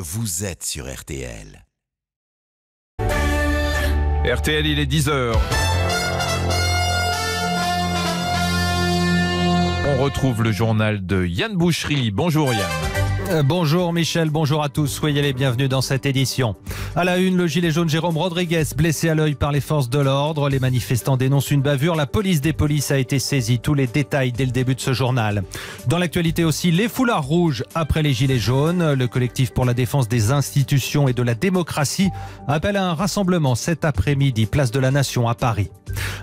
Vous êtes sur RTL. RTL, il est 10h. On retrouve le journal de Yann Boucherie. Bonjour Yann. Euh, bonjour Michel, bonjour à tous. Soyez les bienvenus dans cette édition. À la une, le gilet jaune Jérôme Rodriguez, blessé à l'œil par les forces de l'ordre. Les manifestants dénoncent une bavure. La police des polices a été saisie. Tous les détails dès le début de ce journal. Dans l'actualité aussi, les foulards rouges après les gilets jaunes. Le collectif pour la défense des institutions et de la démocratie appelle à un rassemblement cet après-midi, place de la Nation à Paris.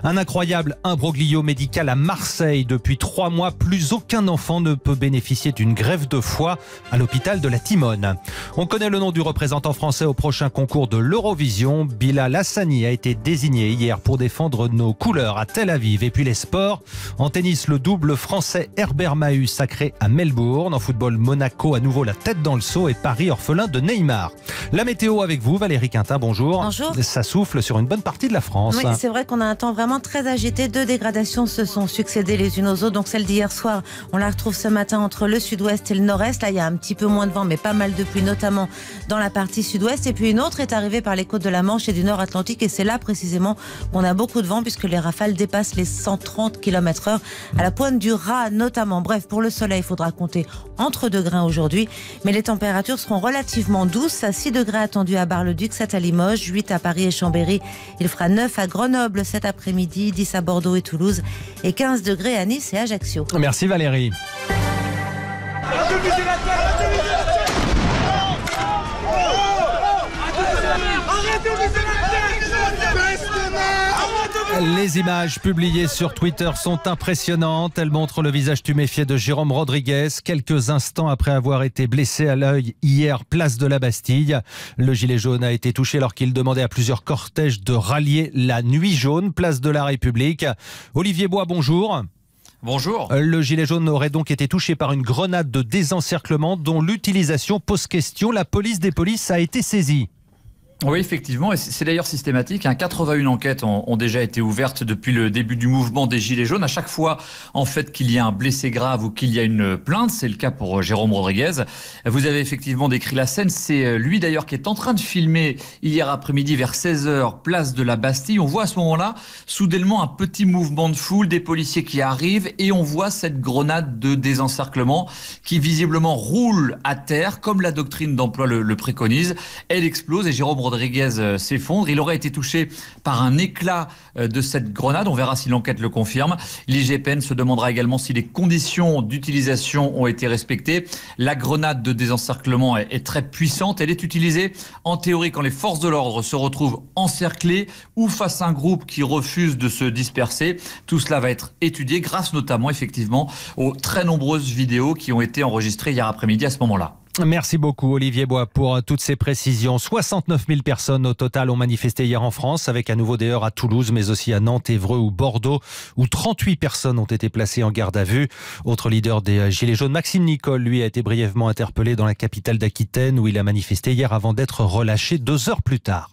Un incroyable imbroglio médical à Marseille. Depuis trois mois, plus aucun enfant ne peut bénéficier d'une grève de foie à l'hôpital de la Timone. On connaît le nom du représentant français au prochain concours de l'Eurovision. Bilal Hassani a été désigné hier pour défendre nos couleurs à Tel Aviv. Et puis les sports. En tennis, le double français Herbert Mahut sacré à Melbourne. En football, Monaco à nouveau la tête dans le seau et Paris orphelin de Neymar. La météo avec vous, Valérie Quintin, bonjour. Bonjour. Ça souffle sur une bonne partie de la France. Oui, c'est vrai qu'on a un temps vraiment très agité. Deux dégradations se sont succédées les unes aux autres. Donc celle d'hier soir, on la retrouve ce matin entre le sud-ouest et le nord-est. Là, il y a un petit peu moins de vent, mais pas mal de pluie, notamment dans la partie sud-ouest. Et puis une autre est arrivée par les côtes de la Manche et du nord Atlantique. Et c'est là précisément qu'on a beaucoup de vent puisque les rafales dépassent les 130 km h à la pointe du Raz notamment. Bref, pour le soleil, il faudra compter entre 2 grains aujourd'hui. Mais les températures seront relativement douces à 6 degrés attendus à Bar-le-Duc, 7 à Limoges, 8 à Paris et Chambéry. Il fera 9 à Grenoble, 7 après-midi, 10 à Bordeaux et Toulouse et 15 degrés à Nice et Ajaccio. Merci Valérie. Les images publiées sur Twitter sont impressionnantes. Elles montrent le visage tuméfié de Jérôme Rodriguez quelques instants après avoir été blessé à l'œil hier, place de la Bastille. Le gilet jaune a été touché alors qu'il demandait à plusieurs cortèges de rallier la nuit jaune, place de la République. Olivier Bois, bonjour. Bonjour. Euh, le gilet jaune aurait donc été touché par une grenade de désencerclement dont l'utilisation pose question. La police des polices a été saisie. Oui, effectivement, et c'est d'ailleurs systématique. 81 hein. enquêtes ont, déjà été ouvertes depuis le début du mouvement des Gilets jaunes. À chaque fois, en fait, qu'il y a un blessé grave ou qu'il y a une plainte, c'est le cas pour euh, Jérôme Rodriguez. Vous avez effectivement décrit la scène. C'est euh, lui d'ailleurs qui est en train de filmer hier après-midi vers 16h, place de la Bastille. On voit à ce moment-là, soudainement, un petit mouvement de foule, des policiers qui arrivent et on voit cette grenade de désencerclement qui visiblement roule à terre, comme la doctrine d'emploi le préconise. Elle explose et Jérôme Rodriguez euh, s'effondre. Il aurait été touché par un éclat euh, de cette grenade. On verra si l'enquête le confirme. L'IGPN se demandera également si les conditions d'utilisation ont été respectées. La grenade de désencerclement est, très puissante. Elle est utilisée en théorie quand les forces de l'ordre se retrouvent encerclées ou face à un groupe qui refuse de se disperser. Tout cela va être étudié grâce notamment effectivement aux très nombreuses vidéos qui ont été enregistrées hier après-midi à ce moment-là. Merci beaucoup Olivier Bois pour euh, toutes ces précisions. 69 000 personnes au total ont manifesté hier en France avec à nouveau des heures à Toulouse mais aussi à Nantes, Évreux ou Bordeaux où 38 personnes ont été placées en garde à vue. Autre leader des euh, Gilets jaunes, Maxime Nicole, lui a été brièvement interpellé dans la capitale d'Aquitaine où il a manifesté hier avant d'être relâché deux heures plus tard.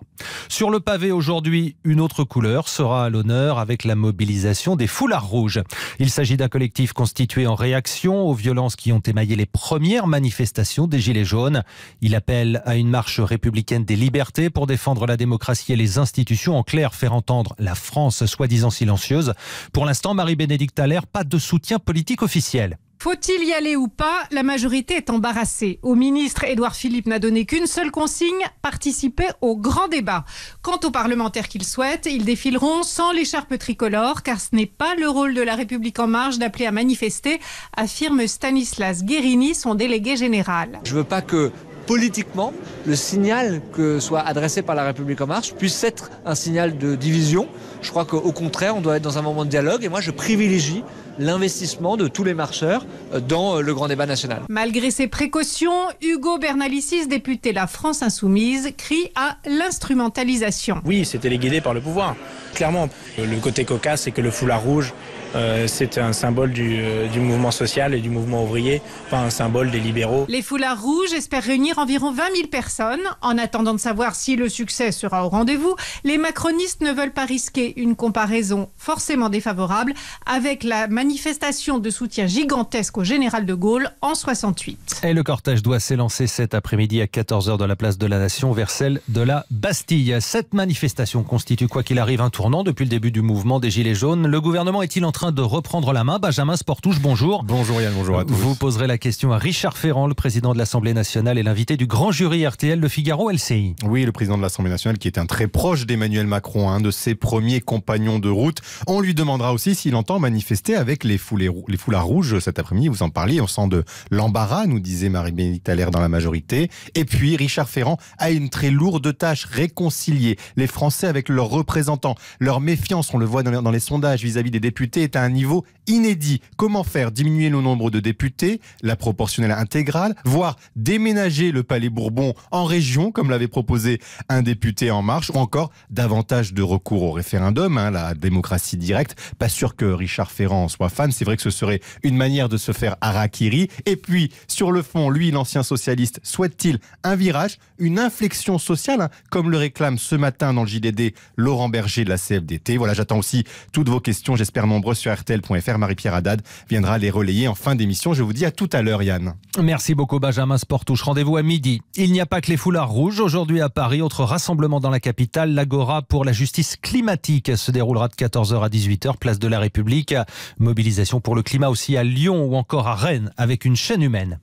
Sur le pavé aujourd'hui, une autre couleur sera à l'honneur avec la mobilisation des foulards rouges. Il s'agit d'un collectif constitué en réaction aux violences qui ont émaillé les premières manifestations des Gilets jaunes. Il appelle à une marche républicaine des libertés pour défendre la démocratie et les institutions. En clair, faire entendre la France soi-disant silencieuse. Pour l'instant, Marie-Bénédicte Allaire, pas de soutien politique officiel. Faut-il y aller ou pas La majorité est embarrassée. Au ministre, Édouard Philippe n'a donné qu'une seule consigne, participer au grand débat. Quant aux parlementaires qu'ils souhaitent, ils défileront sans l'écharpe tricolore, car ce n'est pas le rôle de la République en marche d'appeler à manifester, affirme Stanislas Guérini, son délégué général. Je ne veux pas que politiquement, le signal que soit adressé par la République en marche puisse être un signal de division. Je crois qu'au contraire, on doit être dans un moment de dialogue et moi je privilégie l'investissement de tous les marcheurs euh, dans euh, le grand débat national. Malgré ces précautions, Hugo Bernalicis, député La France Insoumise, crie à l'instrumentalisation. Oui, les téléguidé par le pouvoir. Clairement, le côté cocasse, c'est que le foulard rouge euh, c'est un symbole euh, du, mouvement social et du mouvement ouvrier, enfin un symbole des libéraux. Les foulards rouges espèrent réunir environ 20 000 personnes. En attendant de savoir si le succès sera au rendez-vous, les macronistes ne veulent pas risquer une comparaison forcément défavorable avec la manifestation de soutien gigantesque au général de Gaulle en 68. Et le cortège doit s'élancer cet après-midi à 14h dans la place de la Nation vers celle de la Bastille. Cette manifestation constitue quoi qu'il arrive un tournant depuis le début du mouvement des Gilets jaunes. Le gouvernement est-il en train de reprendre la main. Benjamin Sportouche, bonjour. Bonjour Yann, bonjour à euh, tous. Vous poserez la question à Richard Ferrand, le président de l'Assemblée nationale et l'invité du grand jury RTL Le Figaro LCI. Oui, le président de l'Assemblée nationale qui est un très proche d'Emmanuel Macron, un de ses premiers compagnons de route. On lui demandera aussi s'il entend manifester avec les, foulards rouges cet après-midi. Vous en parliez, on sent de l'embarras, nous disait Marie-Bénédicte Allaire dans la majorité. Et puis Richard Ferrand a une très lourde tâche, réconcilier les Français avec leurs représentants. Leur méfiance, on le voit dans les sondages vis à -vis des députés, à un niveau inédit. Comment faire diminuer le nombre de députés, la proportionnelle intégrale, voire déménager le palais Bourbon en région, comme l'avait proposé un député En Marche, ou encore davantage de recours au référendum, hein, la démocratie directe. Pas sûr que Richard Ferrand en soit fan, c'est vrai que ce serait une manière de se faire harakiri. Et puis, sur le fond, lui, l'ancien socialiste, souhaite-t-il un virage, une inflexion sociale, hein, comme le réclame ce matin dans le JDD Laurent Berger de la CFDT Voilà, j'attends aussi toutes vos questions, j'espère nombreuses sur RTL.fr. Marie-Pierre Haddad viendra les relayer en fin d'émission. Je vous dis à tout à l'heure, Yann. Merci beaucoup, Benjamin Sportouche. Rendez-vous à midi. Il n'y a pas que les foulards rouges. Aujourd'hui à Paris, autre rassemblement dans la capitale, l'Agora pour la justice climatique se déroulera de 14h à 18h, place de la République. Mobilisation pour le climat aussi à Lyon ou encore à Rennes avec une chaîne humaine.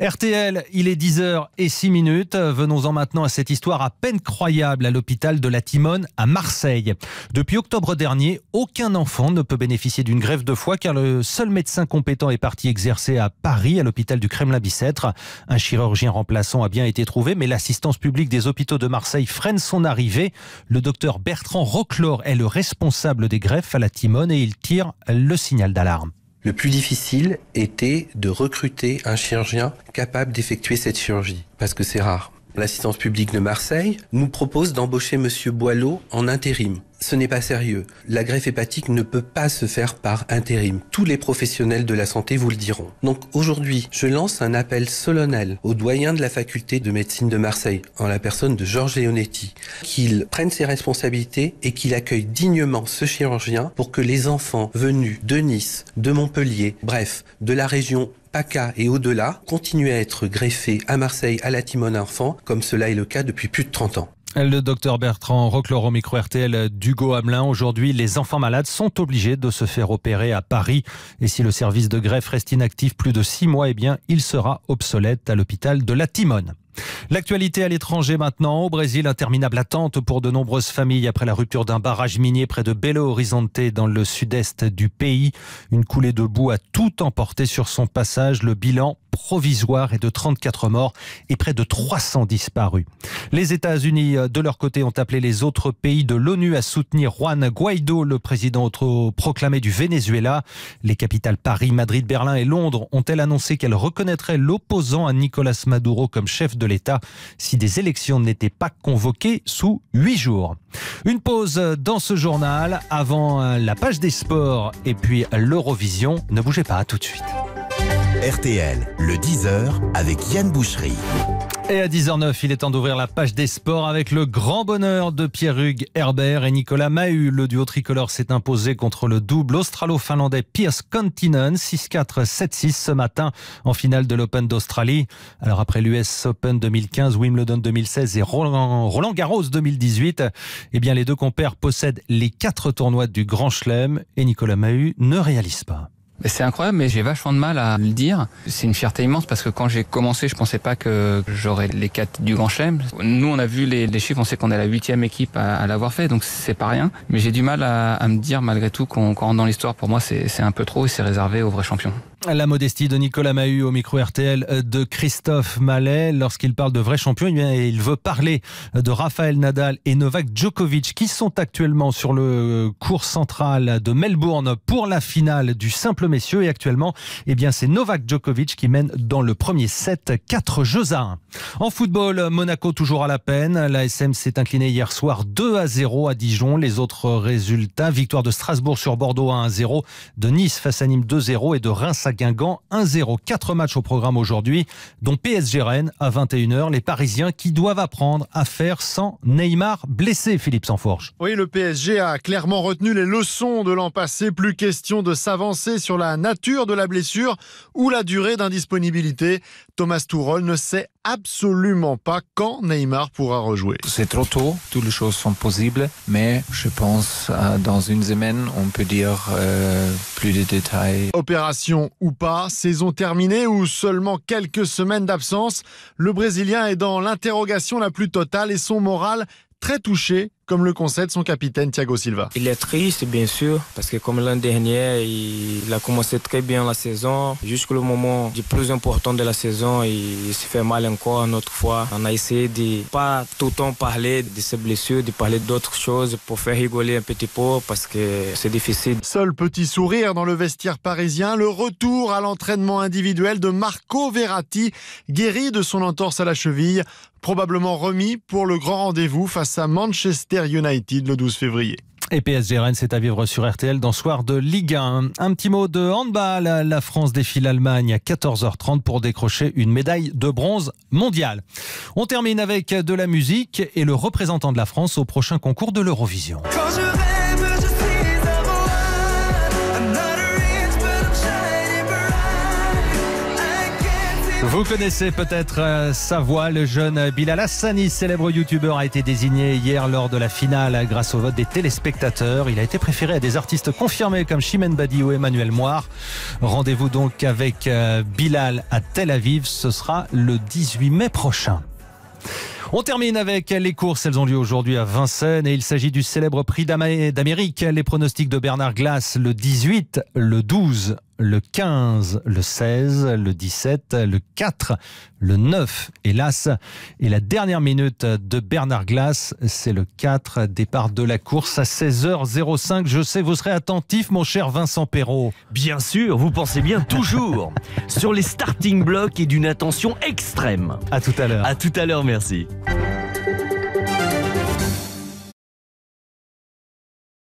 RTL, il est 10h et 6 minutes. Venons-en maintenant à cette histoire à peine croyable à l'hôpital de la Timone à Marseille. Depuis octobre dernier, aucun enfant ne peut bénéficier d'une grève de foie car le seul médecin compétent est parti exercer à Paris, à l'hôpital du Kremlin-Bicêtre. Un chirurgien remplaçant a bien été trouvé, mais l'assistance publique des hôpitaux de Marseille freine son arrivée. Le docteur Bertrand Roclor est le responsable des greffes à la Timone et il tire le signal d'alarme. Le plus difficile était de recruter un chirurgien capable d'effectuer cette chirurgie, parce que c'est rare l'assistance publique de Marseille, nous propose d'embaucher M. Boileau en intérim. Ce n'est pas sérieux. La greffe hépatique ne peut pas se faire par intérim. Tous les professionnels de la santé vous le diront. Donc aujourd'hui, je lance un appel solennel au doyen de la faculté de médecine de Marseille, en la personne de Georges Leonetti, qu'il prenne ses responsabilités et qu'il accueille dignement ce chirurgien pour que les enfants venus de Nice, de Montpellier, bref, de la région PACA et au-delà continuent à être greffés à Marseille à la Timone Enfant, comme cela est le cas depuis plus de 30 ans. Le docteur Bertrand reclore au micro RTL d'Hugo Hamelin. Aujourd'hui, les enfants malades sont obligés de se faire opérer à Paris. Et si le service de greffe reste inactif plus de six mois, eh bien, il sera obsolète à l'hôpital de la Timone. L'actualité à l'étranger maintenant. Au Brésil, interminable attente pour de nombreuses familles après la rupture d'un barrage minier près de Belo Horizonte dans le sud-est du pays. Une coulée de boue a tout emporté sur son passage. Le bilan provisoire est de 34 morts et près de 300 disparus. Les États-Unis, euh, de leur côté, ont appelé les autres pays de l'ONU à soutenir Juan Guaido, le président proclamé du Venezuela. Les capitales Paris, Madrid, Berlin et Londres ont-elles annoncé qu'elles reconnaîtraient l'opposant à Nicolas Maduro comme chef de l'État si des élections n'étaient pas convoquées sous huit jours. Une pause dans ce journal avant euh, la page des sports et puis l'Eurovision. Ne bougez pas, tout de suite. RTL, le 10h avec Yann Boucherie. Et à 10h09, il est temps d'ouvrir la page des sports avec le grand bonheur de Pierre Hugues Herbert et Nicolas Mahu. Le duo tricolore s'est imposé contre le double australo-finlandais Pierce Continent 6-4, 7-6 ce matin en finale de l'Open d'Australie. Alors après l'US Open 2015, Wimbledon 2016 et Roland, Garros 2018, eh bien les deux compères possèdent les quatre tournois du Grand Chelem et Nicolas Mahu ne réalise pas. C'est incroyable, mais j'ai vachement de mal à le dire. C'est une fierté immense parce que quand j'ai commencé, je pensais pas que j'aurais les quatre du Grand Chelem. Nous, on a vu les, chiffres, on sait qu'on est la huitième équipe à, l'avoir fait, donc c'est pas rien. Mais j'ai du mal à, me dire malgré tout qu'on rentre dans l'histoire. Pour moi, c'est un peu trop et c'est réservé aux vrais champions. La modestie de Nicolas Mahut au micro RTL euh, de Christophe Mallet. Lorsqu'il parle de vrais champions, eh il veut parler euh, de Raphaël Nadal et Novak Djokovic qui sont actuellement sur le euh, cours central de Melbourne pour la finale du simple messieurs. Et actuellement, eh bien, c'est Novak Djokovic qui mène dans le premier set 4 jeux à 1. En football, Monaco toujours à la peine. La SM s'est inclinée hier soir 2 à 0 à Dijon. Les autres résultats, victoire de Strasbourg sur Bordeaux 1 à 0, de Nice face à Nîmes 2 0 et de Reims Guingamp 1-0. 4 matchs au programme aujourd'hui, dont PSG Rennes à 21h. Les Parisiens qui doivent apprendre à faire sans Neymar blessé, Philippe Sanforge. Oui, le PSG a clairement retenu les leçons de l'an passé. Plus question de s'avancer sur la nature de la blessure ou la durée d'indisponibilité. Thomas Tourol ne sait absolument pas quand Neymar pourra rejouer. C'est trop tôt, toutes les choses sont possibles, mais je pense euh, dans une semaine, on peut dire euh, plus de détails. Opération ou pas, saison terminée ou seulement quelques semaines d'absence, le Brésilien est dans l'interrogation la plus totale et son moral très touché comme le concède son capitaine Thiago Silva. Il est triste, bien sûr, parce que comme l'an dernier, il a commencé très bien la saison. Jusqu'au moment le plus important de la saison, il se fait mal encore une autre fois. On a essayé de pas tout le temps parler de ses blessures, de parler d'autres choses pour faire rigoler un petit peu, parce que c'est difficile. Seul petit sourire dans le vestiaire parisien, le retour à l'entraînement individuel de Marco Verratti, guéri de son entorse à la cheville, probablement remis pour le grand rendez-vous face à Manchester United le 12 février. Et PSG Rennes, c'est à vivre sur RTL dans Soir de Ligue 1. Un petit mot de handball. La France défie l'Allemagne à 14h30 pour décrocher une médaille de bronze mondiale. On termine avec de la musique et le représentant de la France au prochain concours de l'Eurovision. Vous connaissez peut-être euh, sa voix, le jeune Bilal Hassani, célèbre youtubeur, a été désigné hier lors de la finale grâce au vote des téléspectateurs. Il a été préféré à des artistes confirmés comme Chimène Badi ou Emmanuel Moir. Rendez-vous donc avec euh, Bilal à Tel Aviv, ce sera le 18 mai prochain. On termine avec les courses. Elles ont lieu aujourd'hui à Vincennes et il s'agit du célèbre prix d'Amérique. Les pronostics de Bernard Glass le 18, le 12, le 15, le 16, le 17, le 4, le 9, hélas. Et la dernière minute de Bernard Glass, c'est le 4, départ de la course à 16h05. Je sais, vous serez attentif, mon cher Vincent Perrault. Bien sûr, vous pensez bien toujours sur les starting blocks et d'une attention extrême. À tout à l'heure. À tout à l'heure, merci.